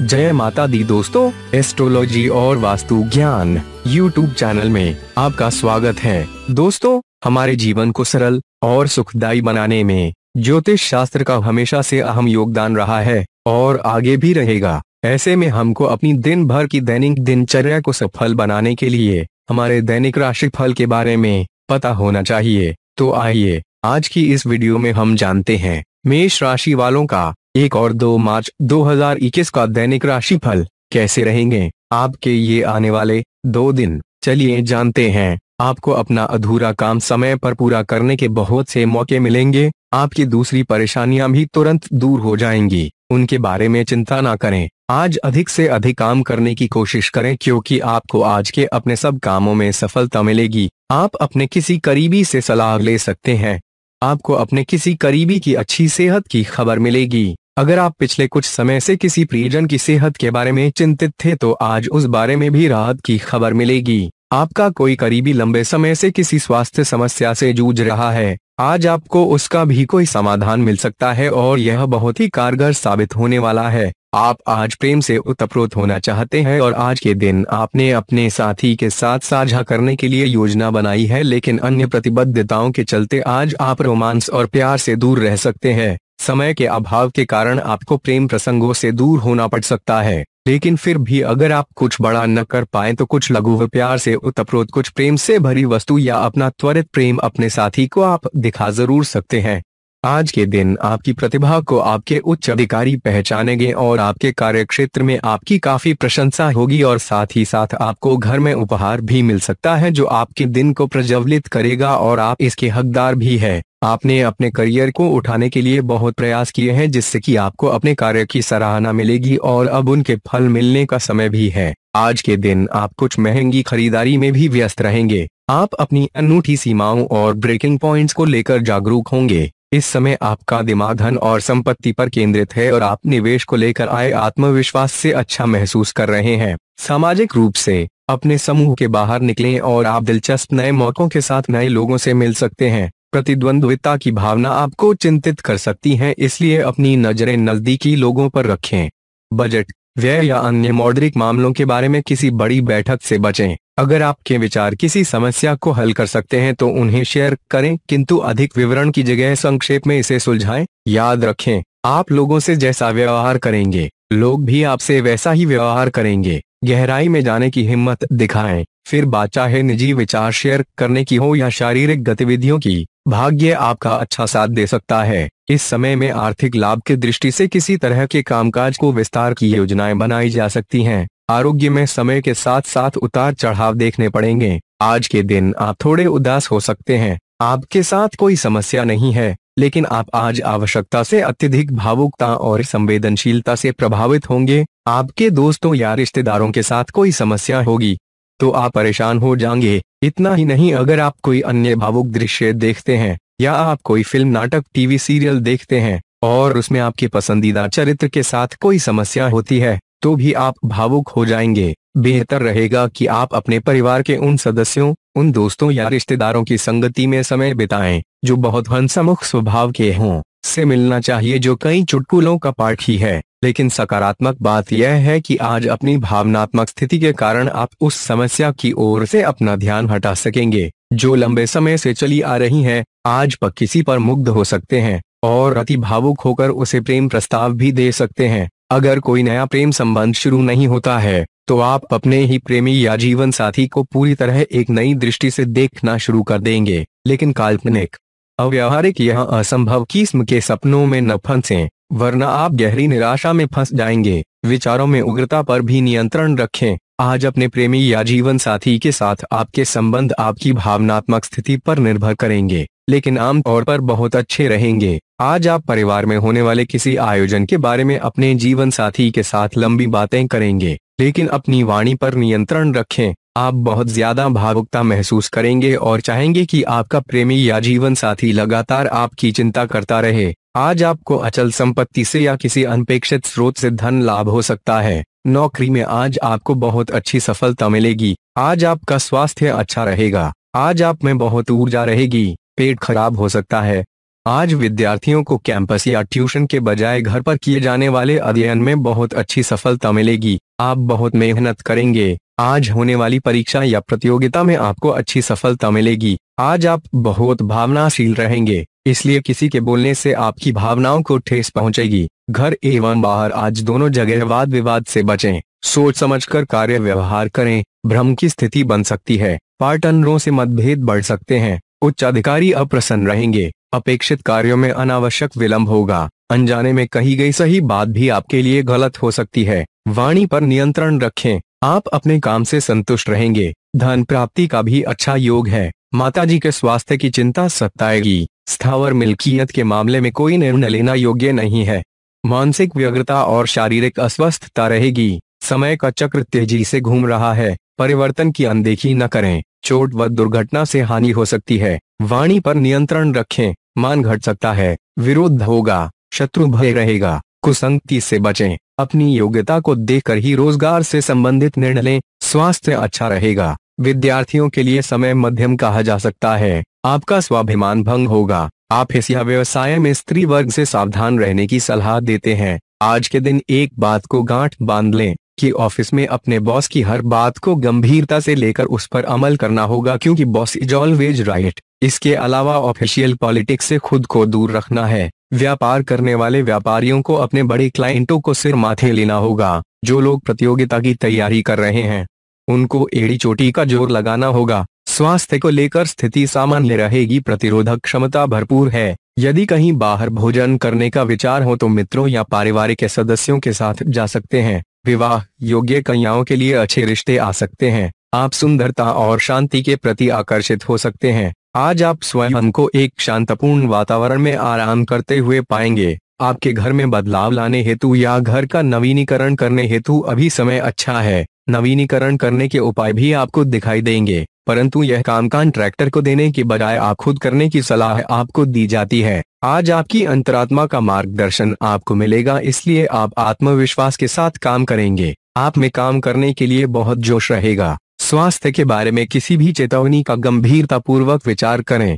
जय माता दी दोस्तों एस्ट्रोलॉजी और वास्तु ज्ञान यूट्यूब चैनल में आपका स्वागत है दोस्तों हमारे जीवन को सरल और सुखदायी बनाने में ज्योतिष शास्त्र का हमेशा से अहम योगदान रहा है और आगे भी रहेगा ऐसे में हमको अपनी दिन भर की दैनिक दिनचर्या को सफल बनाने के लिए हमारे दैनिक राशि फल के बारे में पता होना चाहिए तो आइए आज की इस वीडियो में हम जानते हैं मेष राशि वालों का एक और दो मार्च 2021 का दैनिक राशिफल कैसे रहेंगे आपके ये आने वाले दो दिन चलिए जानते हैं आपको अपना अधूरा काम समय पर पूरा करने के बहुत से मौके मिलेंगे आपकी दूसरी परेशानियां भी तुरंत दूर हो जाएंगी उनके बारे में चिंता ना करें आज अधिक से अधिक काम करने की कोशिश करें क्योंकि आपको आज के अपने सब कामों में सफलता मिलेगी आप अपने किसी करीबी से सलाह ले सकते हैं आपको अपने किसी करीबी की अच्छी सेहत की खबर मिलेगी अगर आप पिछले कुछ समय से किसी प्रियजन की सेहत के बारे में चिंतित थे तो आज उस बारे में भी राहत की खबर मिलेगी आपका कोई करीबी लंबे समय से किसी स्वास्थ्य समस्या से जूझ रहा है आज आपको उसका भी कोई समाधान मिल सकता है और यह बहुत ही कारगर साबित होने वाला है आप आज प्रेम से उत्प्रोत होना चाहते हैं और आज के दिन आपने अपने साथी के साथ साझा करने के लिए योजना बनाई है लेकिन अन्य प्रतिबद्धताओं के चलते आज आप रोमांस और प्यार से दूर रह सकते हैं समय के अभाव के कारण आपको प्रेम प्रसंगों से दूर होना पड़ सकता है लेकिन फिर भी अगर आप कुछ बड़ा न कर पाए तो कुछ लघु प्यार से उत्प्रोत कुछ प्रेम से भरी वस्तु या अपना त्वरित प्रेम अपने साथी को आप दिखा जरूर सकते हैं आज के दिन आपकी प्रतिभा को आपके उच्च अधिकारी पहचानेंगे और आपके कार्यक्षेत्र में आपकी काफी प्रशंसा होगी और साथ ही साथ आपको घर में उपहार भी मिल सकता है जो आपके दिन को प्रज्वलित करेगा और आप इसके हकदार भी है आपने अपने करियर को उठाने के लिए बहुत प्रयास किए हैं जिससे कि आपको अपने कार्य की सराहना मिलेगी और अब उनके फल मिलने का समय भी है आज के दिन आप कुछ महंगी खरीदारी में भी व्यस्त रहेंगे आप अपनी अनूठी सीमाओं और ब्रेकिंग पॉइंट्स को लेकर जागरूक होंगे इस समय आपका दिमाग धन और संपत्ति पर केंद्रित है और आप निवेश को लेकर आए आत्मविश्वास से अच्छा महसूस कर रहे हैं सामाजिक रूप से अपने समूह के बाहर निकलें और आप दिलचस्प नए मौकों के साथ नए लोगों से मिल सकते हैं प्रतिद्वंद्विता की भावना आपको चिंतित कर सकती है इसलिए अपनी नजरें नजदीकी लोगों पर रखें बजट व्यय या अन्य मौद्रिक मामलों के बारे में किसी बड़ी बैठक से बचें अगर आपके विचार किसी समस्या को हल कर सकते हैं तो उन्हें शेयर करें किंतु अधिक विवरण की जगह संक्षेप में इसे सुलझाएं याद रखें आप लोगों से जैसा व्यवहार करेंगे लोग भी आपसे वैसा ही व्यवहार करेंगे गहराई में जाने की हिम्मत दिखाएं फिर बात चाहे निजी विचार शेयर करने की हो या शारीरिक गतिविधियों की भाग्य आपका अच्छा साथ दे सकता है इस समय में आर्थिक लाभ की दृष्टि से किसी तरह के कामकाज को विस्तार की योजनाएं बनाई जा सकती हैं आरोग्य में समय के साथ साथ उतार चढ़ाव देखने पड़ेंगे आज के दिन आप थोड़े उदास हो सकते हैं आपके साथ कोई समस्या नहीं है लेकिन आप आज आवश्यकता से अत्यधिक भावुकता और संवेदनशीलता से प्रभावित होंगे आपके दोस्तों या रिश्तेदारों के साथ कोई समस्या होगी तो आप परेशान हो जाएंगे इतना ही नहीं अगर आप कोई अन्य भावुक दृश्य देखते हैं या आप कोई फिल्म नाटक टीवी सीरियल देखते हैं और उसमें आपके पसंदीदा चरित्र के साथ कोई समस्या होती है तो भी आप भावुक हो जाएंगे बेहतर रहेगा कि आप अपने परिवार के उन सदस्यों उन दोस्तों या रिश्तेदारों की संगति में समय बिताएं जो बहुत हंसमुख स्वभाव के हों से मिलना चाहिए जो कई चुटकुलों का पाठ ही है लेकिन सकारात्मक बात यह है कि आज अपनी भावनात्मक स्थिति के कारण आप उस समस्या की ओर से अपना ध्यान हटा सकेंगे जो लंबे समय से चली आ रही है आज पर किसी पर मुग्ध हो सकते हैं और अति भावुक होकर उसे प्रेम प्रस्ताव भी दे सकते हैं अगर कोई नया प्रेम संबंध शुरू नहीं होता है तो आप अपने ही प्रेमी या जीवन साथी को पूरी तरह एक नई दृष्टि से देखना शुरू कर देंगे लेकिन काल्पनिक अव्यवहारिक यह असंभव किस्म के सपनों में न फंसे वरना आप गहरी निराशा में फंस जाएंगे विचारों में उग्रता पर भी नियंत्रण रखें आज अपने प्रेमी या जीवन साथी के साथ आपके संबंध आपकी भावनात्मक स्थिति पर निर्भर करेंगे लेकिन आमतौर पर बहुत अच्छे रहेंगे आज आप परिवार में होने वाले किसी आयोजन के बारे में अपने जीवन साथी के साथ लंबी बातें करेंगे लेकिन अपनी वाणी पर नियंत्रण रखें आप बहुत ज्यादा भावुकता महसूस करेंगे और चाहेंगे कि आपका प्रेमी या जीवन साथी लगातार आपकी चिंता करता रहे आज आपको अचल संपत्ति से या किसी अनपेक्षित स्रोत से धन लाभ हो सकता है नौकरी में आज आपको बहुत अच्छी सफलता मिलेगी आज आपका स्वास्थ्य अच्छा रहेगा आज आप में बहुत ऊर्जा रहेगी पेट खराब हो सकता है आज विद्यार्थियों को कैंपस या ट्यूशन के बजाय घर पर किए जाने वाले अध्ययन में बहुत अच्छी सफलता मिलेगी आप बहुत मेहनत करेंगे आज होने वाली परीक्षा या प्रतियोगिता में आपको अच्छी सफलता मिलेगी आज आप बहुत भावनाशील रहेंगे इसलिए किसी के बोलने से आपकी भावनाओं को ठेस पहुंचेगी घर एवं बाहर आज दोनों जगह वाद विवाद से बचें सोच समझकर कार्य व्यवहार करें भ्रम की स्थिति बन सकती है पार्टनरों से मतभेद बढ़ सकते हैं उच्च अधिकारी अप्रसन्न रहेंगे अपेक्षित कार्यों में अनावश्यक विलंब होगा अनजाने में कही गई सही बात भी आपके लिए गलत हो सकती है वाणी पर नियंत्रण रखें आप अपने काम से संतुष्ट रहेंगे धन प्राप्ति का भी अच्छा योग है माताजी के स्वास्थ्य की चिंता सताएगी स्थावर मिल्कियत के मामले में कोई निर्णय लेना योग्य नहीं है मानसिक व्यग्रता और शारीरिक अस्वस्थता रहेगी समय का चक्र तेजी से घूम रहा है परिवर्तन की अनदेखी न करें चोट व दुर्घटना से हानि हो सकती है वाणी पर नियंत्रण रखें मान घट सकता है विरोध होगा शत्रु भय रहेगा कुसंगति से बचें अपनी योग्यता को देखकर ही रोजगार से संबंधित निर्णय लें स्वास्थ्य अच्छा रहेगा विद्यार्थियों के लिए समय मध्यम कहा जा सकता है आपका स्वाभिमान भंग होगा आप इस या व्यवसाय में स्त्री वर्ग से सावधान रहने की सलाह देते हैं आज के दिन एक बात को गांठ बांध लें कि ऑफिस में अपने बॉस की हर बात को गंभीरता से लेकर उस पर अमल करना होगा क्योंकि बॉस इज ऑलवेज राइट इसके अलावा ऑफिशियल पॉलिटिक्स से खुद को दूर रखना है व्यापार करने वाले व्यापारियों को अपने बड़े क्लाइंटों को सिर माथे लेना होगा जो लोग प्रतियोगिता की तैयारी कर रहे हैं उनको एड़ी चोटी का जोर लगाना होगा स्वास्थ्य को लेकर स्थिति सामान्य रहेगी प्रतिरोधक क्षमता भरपूर है यदि कहीं बाहर भोजन करने का विचार हो तो मित्रों या पारिवारिक के सदस्यों के साथ जा सकते हैं विवाह योग्य कन्याओं के लिए अच्छे रिश्ते आ सकते हैं आप सुंदरता और शांति के प्रति आकर्षित हो सकते हैं आज आप स्वयं को एक शांतपूर्ण वातावरण में आराम करते हुए पाएंगे आपके घर में बदलाव लाने हेतु या घर का नवीनीकरण करने हेतु अभी समय अच्छा है नवीनीकरण करने के उपाय भी आपको दिखाई देंगे परंतु यह काम ट्रैक्टर को देने के बजाय आप खुद करने की सलाह आपको दी जाती है आज आपकी अंतरात्मा का मार्गदर्शन आपको मिलेगा इसलिए आप आत्मविश्वास के साथ काम करेंगे आप में काम करने के लिए बहुत जोश रहेगा स्वास्थ्य के बारे में किसी भी चेतावनी का गंभीरता पूर्वक विचार करें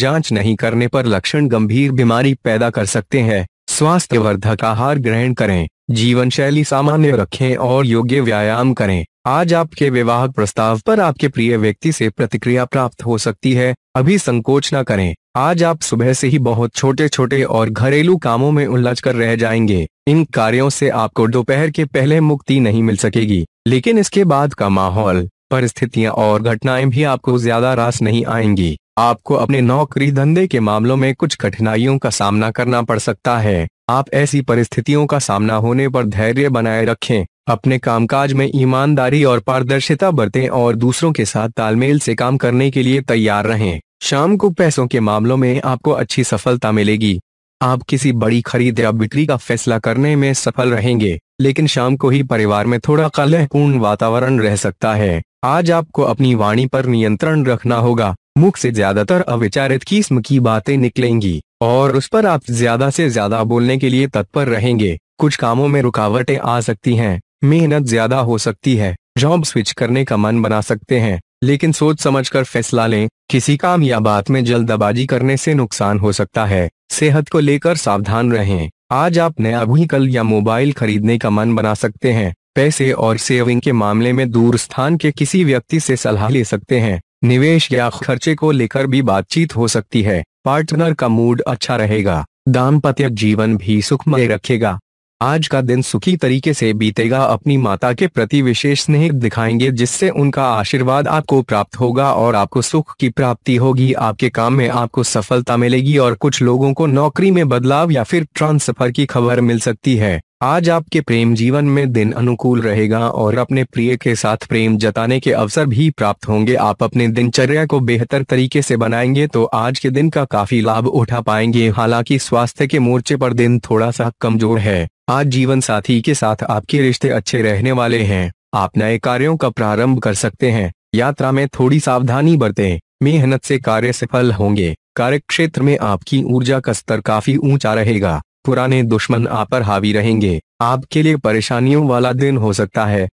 जांच नहीं करने पर लक्षण गंभीर बीमारी पैदा कर सकते हैं स्वास्थ्य वर्धक आहार ग्रहण करें जीवन शैली सामान्य रखें और योग्य व्यायाम करें आज आपके विवाह प्रस्ताव पर आपके प्रिय व्यक्ति से प्रतिक्रिया प्राप्त हो सकती है अभी संकोच न करें आज आप सुबह से ही बहुत छोटे छोटे और घरेलू कामों में उलझ कर रह जाएंगे इन कार्यों से आपको दोपहर के पहले मुक्ति नहीं मिल सकेगी लेकिन इसके बाद का माहौल परिस्थितियां और घटनाएं भी आपको ज्यादा रास नहीं आएंगी आपको अपने नौकरी धंधे के मामलों में कुछ कठिनाइयों का सामना करना पड़ सकता है आप ऐसी परिस्थितियों का सामना होने पर धैर्य बनाए रखें अपने कामकाज में ईमानदारी और पारदर्शिता बरतें और दूसरों के साथ तालमेल से काम करने के लिए तैयार रहें शाम को पैसों के मामलों में आपको अच्छी सफलता मिलेगी आप किसी बड़ी खरीद या बिक्री का फैसला करने में सफल रहेंगे लेकिन शाम को ही परिवार में थोड़ा कलहपूर्ण वातावरण रह सकता है आज आपको अपनी वाणी पर नियंत्रण रखना होगा मुख से ज्यादातर अविचारित किस्म की बातें निकलेंगी और उस पर आप ज्यादा से ज्यादा बोलने के लिए तत्पर रहेंगे कुछ कामों में रुकावटें आ सकती हैं मेहनत ज्यादा हो सकती है जॉब स्विच करने का मन बना सकते हैं लेकिन सोच समझकर फैसला लें किसी काम या बात में जल्दबाजी करने से नुकसान हो सकता है सेहत को लेकर सावधान रहें आज आप नया भी कल या मोबाइल खरीदने का मन बना सकते हैं पैसे और सेविंग के मामले में दूर स्थान के किसी व्यक्ति से सलाह ले सकते हैं निवेश या खर्चे को लेकर भी बातचीत हो सकती है पार्टनर का मूड अच्छा रहेगा दाम्पत्य जीवन भी सुखमय रखेगा आज का दिन सुखी तरीके से बीतेगा अपनी माता के प्रति विशेष स्नेह दिखाएंगे जिससे उनका आशीर्वाद आपको प्राप्त होगा और आपको सुख की प्राप्ति होगी आपके काम में आपको सफलता मिलेगी और कुछ लोगों को नौकरी में बदलाव या फिर ट्रांसफर की खबर मिल सकती है आज आपके प्रेम जीवन में दिन अनुकूल रहेगा और अपने प्रिय के साथ प्रेम जताने के अवसर भी प्राप्त होंगे आप अपने दिनचर्या को बेहतर तरीके से बनाएंगे तो आज के दिन का काफी लाभ उठा पाएंगे हालांकि स्वास्थ्य के मोर्चे पर दिन थोड़ा सा कमजोर है आज जीवन साथी के साथ आपके रिश्ते अच्छे रहने वाले हैं आप नए कार्यो का प्रारंभ कर सकते हैं यात्रा में थोड़ी सावधानी बरते मेहनत से कार्य सफल होंगे कार्य में आपकी ऊर्जा का स्तर काफी ऊंचा रहेगा पुराने दुश्मन आप पर हावी रहेंगे आपके लिए परेशानियों वाला दिन हो सकता है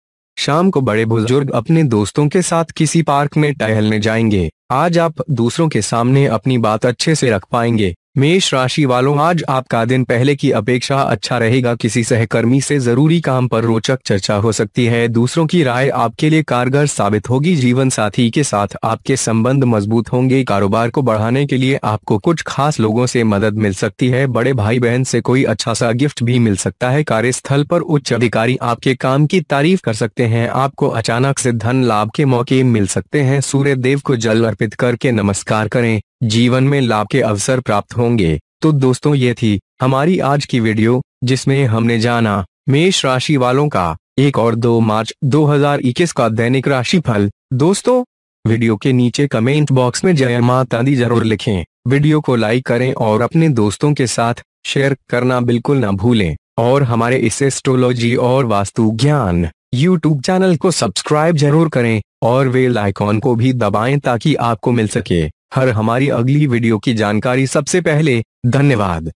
शाम को बड़े बुजुर्ग अपने दोस्तों के साथ किसी पार्क में टहलने जाएंगे आज आप दूसरों के सामने अपनी बात अच्छे से रख पाएंगे मेष राशि वालों आज आपका दिन पहले की अपेक्षा अच्छा रहेगा किसी सहकर्मी से जरूरी काम पर रोचक चर्चा हो सकती है दूसरों की राय आपके लिए कारगर साबित होगी जीवन साथी के साथ आपके संबंध मजबूत होंगे कारोबार को बढ़ाने के लिए आपको कुछ खास लोगों से मदद मिल सकती है बड़े भाई बहन से कोई अच्छा सा गिफ्ट भी मिल सकता है कार्यस्थल पर उच्च अधिकारी आपके काम की तारीफ कर सकते हैं आपको अचानक से धन लाभ के मौके मिल सकते हैं सूर्य देव को जल अर्पित करके नमस्कार करें जीवन में लाभ के अवसर प्राप्त होंगे तो दोस्तों ये थी हमारी आज की वीडियो जिसमें हमने जाना मेष राशि वालों का एक और दो मार्च 2021 का दैनिक राशिफल दोस्तों वीडियो के नीचे कमेंट बॉक्स में जय माता दी जरूर लिखें वीडियो को लाइक करें और अपने दोस्तों के साथ शेयर करना बिल्कुल ना भूलें और हमारे इस एस्ट्रोलॉजी और वास्तु ज्ञान यूट्यूब चैनल को सब्सक्राइब जरूर करें और वे लाइकॉन को भी दबाएं ताकि आपको मिल सके हर हमारी अगली वीडियो की जानकारी सबसे पहले धन्यवाद